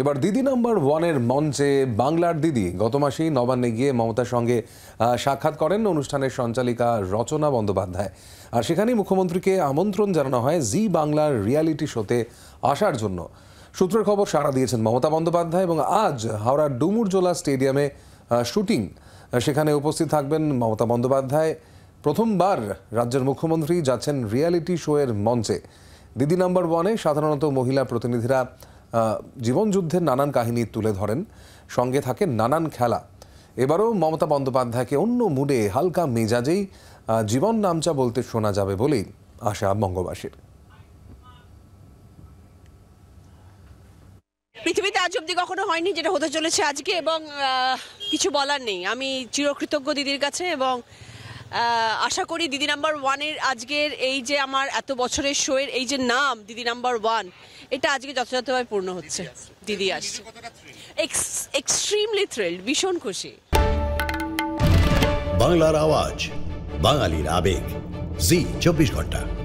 এবার দিদি নাম্বার ওয়ানের মঞ্চে বাংলার দিদি গত মাসেই নবান্নে গিয়ে মমতার সঙ্গে সাক্ষাৎ করেন অনুষ্ঠানের সঞ্চালিকা রচনা বন্দ্যোপাধ্যায় আর সেখানেই মুখ্যমন্ত্রীকে আমন্ত্রণ জানানো হয় জি বাংলার রিয়ালিটি শোতে আসার জন্য সূত্রের খবর সাড়া দিয়েছেন মমতা বন্দ্যোপাধ্যায় এবং আজ হাওড়ার ডুমুরজোলা স্টেডিয়ামে শুটিং সেখানে উপস্থিত থাকবেন মমতা বন্দ্যোপাধ্যায় প্রথমবার রাজ্যের মুখ্যমন্ত্রী যাচ্ছেন রিয়ালিটি শোয়ের মঞ্চে দিদি নাম্বার ওয়ানে সাধারণত মহিলা প্রতিনিধিরা জীবনযুদ্ধের নানান কাহিনী তুলে ধরেন সঙ্গে থাকে নানান খেলা এবারও মমতা বন্দ্যোপাধ্যায়কে অন্য মুডে হালকা মেজাজেই জীবন নামচা বলতে শোনা যাবে বলেই আশা বঙ্গবাসীর পৃথিবীতে আজ অব্দি কখনো হয়নি যেটা হতে চলেছে আজকে এবং কিছু বলার নেই আমি চিরকৃতজ্ঞ দিদির কাছে এবং আশা করি দিদি নাম্বার ওয়ানের আজকের এই যে আমার এত বছরের শোয়ের এই যে নাম দিদি নাম্বার ওয়ান এটা আজকে যথাযথভাবে পূর্ণ হচ্ছে দিদি আসছে এক্সট্রিমলি থ্রিল্ড ভীষণ খুশি বাংলার আওয়াজ বাঙালির আবেগ জি চব্বিশ ঘন্টা